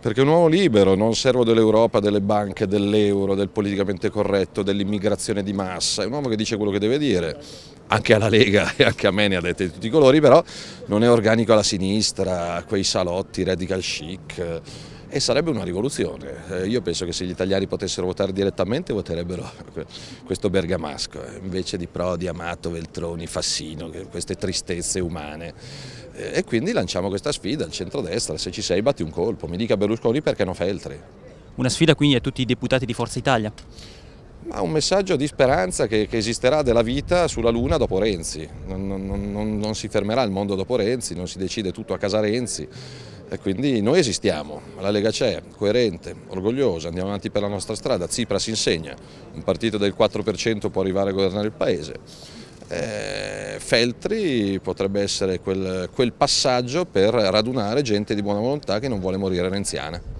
perché un uomo libero, non servo dell'Europa, delle banche, dell'euro, del politicamente corretto, dell'immigrazione di massa, è un uomo che dice quello che deve dire anche alla Lega e anche a me ne ha dette di tutti i colori, però non è organico alla sinistra, quei salotti radical chic eh, e sarebbe una rivoluzione. Eh, io penso che se gli italiani potessero votare direttamente voterebbero questo bergamasco, eh, invece di Prodi, Amato, Veltroni, Fassino, queste tristezze umane. E quindi lanciamo questa sfida al centrodestra, se ci sei batti un colpo, mi dica Berlusconi perché non no Feltri. Una sfida quindi a tutti i deputati di Forza Italia? Ma un messaggio di speranza che, che, esisterà della vita sulla Luna dopo Renzi. Non, non, non, non, si fermerà il mondo dopo Renzi, non si decide tutto a casa Renzi. E quindi noi esistiamo, la Lega c'è, coerente, orgogliosa, andiamo avanti per la nostra strada. Tsipras insegna, un partito del 4% può arrivare a governare il paese. Eh, Feltri potrebbe essere quel, quel passaggio per radunare gente di buona volontà che non vuole morire renziana.